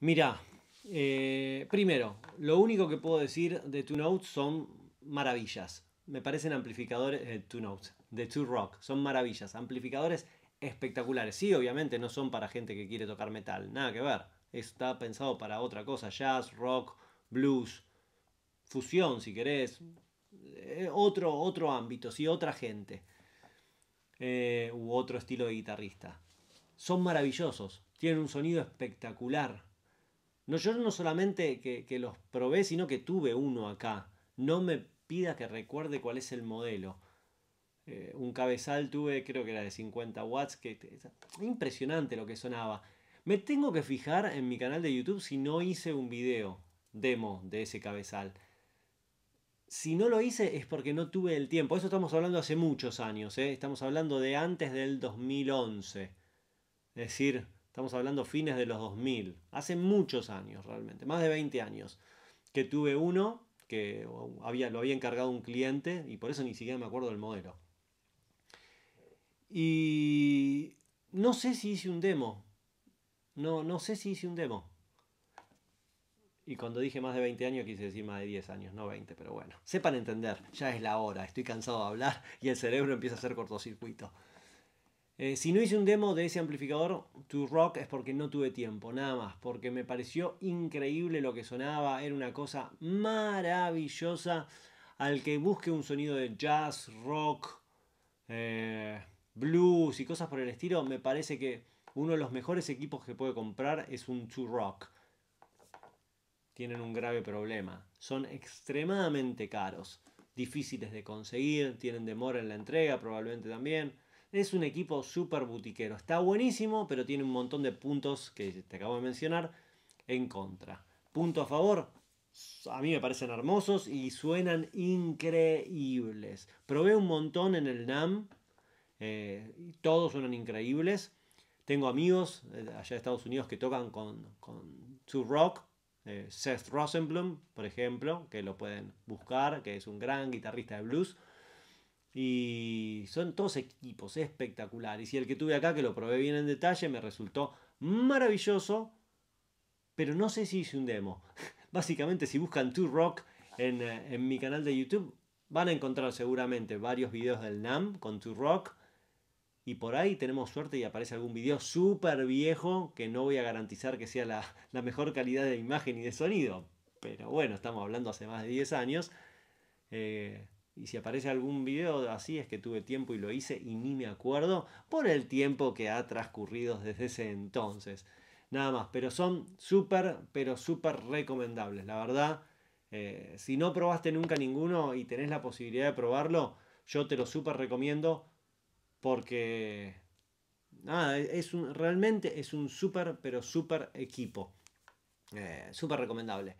Mira, eh, primero, lo único que puedo decir de Two Notes son maravillas. Me parecen amplificadores de eh, Two de Two Rock, son maravillas, amplificadores espectaculares. Sí, obviamente no son para gente que quiere tocar metal, nada que ver. Está pensado para otra cosa, jazz, rock, blues, fusión si querés, eh, otro, otro ámbito, sí, otra gente u otro estilo de guitarrista. Son maravillosos, tienen un sonido espectacular no, yo no solamente que, los probé, sino que tuve uno acá. No me pida que recuerde cuál es el modelo. Eh, un cabezal tuve, creo que era de 50 watts, que impresionante lo que sonaba. Me tengo que fijar en mi canal de YouTube si no hice un video demo de ese cabezal. Si no lo hice es porque no tuve el tiempo. Eso estamos hablando hace muchos años. ¿eh? Estamos hablando de antes del 2011. Es decir, Estamos hablando fines de los 2000, hace muchos años realmente, más de 20 años, que tuve uno que había, lo había encargado un cliente y por eso ni siquiera me acuerdo del modelo. Y no sé si hice un demo. No, no sé si hice un demo. Y cuando dije más de 20 años quise decir más de 10 años, no 20, pero bueno. Sepan entender, ya es la hora, estoy cansado de hablar y el cerebro empieza a hacer cortocircuito. Eh, si no hice un demo de ese amplificador To Rock es porque no tuve tiempo, nada más, porque me pareció increíble lo que sonaba, era una cosa maravillosa. Al que busque un sonido de jazz, rock, eh, blues y cosas por el estilo, me parece que uno de los mejores equipos que puede comprar es un To Rock. Tienen un grave problema, son extremadamente caros, difíciles de conseguir, tienen demora en la entrega probablemente también. Es un equipo súper butiquero. Está buenísimo, pero tiene un montón de puntos que te acabo de mencionar en contra. Punto a favor, a mí me parecen hermosos y suenan increíbles. Probé un montón en el NAM, eh, todos suenan increíbles. Tengo amigos eh, allá de Estados Unidos que tocan con, con rock, eh, Seth Rosenblum, por ejemplo, que lo pueden buscar, que es un gran guitarrista de blues. Y son todos equipos espectaculares. Y el que tuve acá, que lo probé bien en detalle, me resultó maravilloso. Pero no sé si hice un demo. Básicamente, si buscan Two Rock eh, en, mi canal de YouTube, van a encontrar seguramente varios videos del NAM con Two Rock. Y por ahí tenemos suerte y aparece algún video súper viejo que no voy a garantizar que sea la, mejor calidad de imagen y de sonido. Pero bueno, estamos hablando hace más de 10 años. Eh, y si aparece algún video así es que tuve tiempo y lo hice y ni me acuerdo por el tiempo que ha transcurrido desde ese entonces. Nada más, pero son súper, pero súper recomendables. La verdad, eh, si no probaste nunca ninguno y tenés la posibilidad de probarlo, yo te lo súper recomiendo porque... E-, es realmente es un súper, pero súper equipo. Eh, súper recomendable.